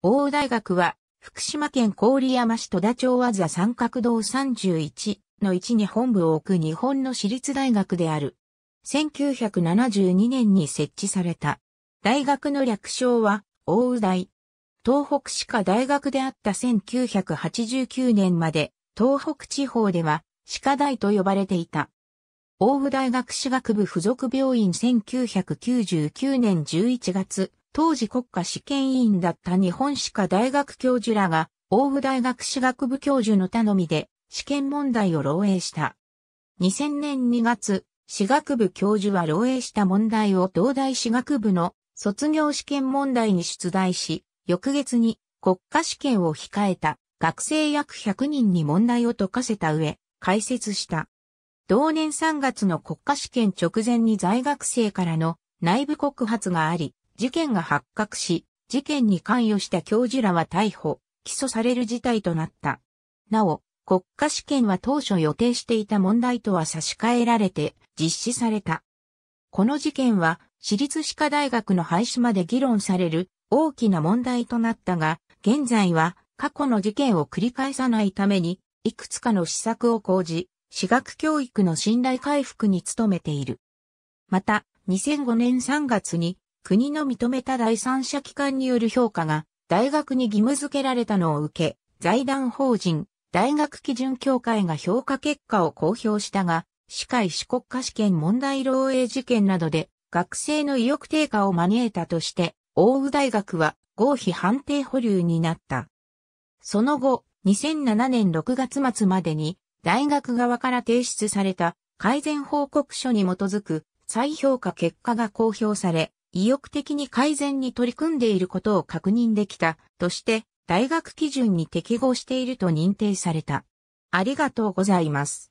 大大学は、福島県郡山市戸田町和座三角堂31の置に本部を置く日本の私立大学である。1972年に設置された。大学の略称は、大大。東北歯科大学であった1989年まで、東北地方では、歯科大と呼ばれていた。大宇大学歯学部附属病院1999年11月、当時国家試験委員だった日本歯科大学教授らが、大府大学歯学部教授の頼みで、試験問題を漏洩した。2000年2月、歯学部教授は漏洩した問題を東大歯学部の卒業試験問題に出題し、翌月に国家試験を控えた学生約100人に問題を解かせた上、解説した。同年3月の国家試験直前に在学生からの内部告発があり、事件が発覚し、事件に関与した教授らは逮捕、起訴される事態となった。なお、国家試験は当初予定していた問題とは差し替えられて実施された。この事件は私立歯科大学の廃止まで議論される大きな問題となったが、現在は過去の事件を繰り返さないために、いくつかの施策を講じ、私学教育の信頼回復に努めている。また、2005年3月に国の認めた第三者機関による評価が大学に義務付けられたのを受け、財団法人、大学基準協会が評価結果を公表したが、歯科医師国家試験問題漏洩事件などで学生の意欲低下を招いたとして、大宇大学は合否判定保留になった。その後、2007年6月末までに、大学側から提出された改善報告書に基づく再評価結果が公表され、意欲的に改善に取り組んでいることを確認できたとして、大学基準に適合していると認定された。ありがとうございます。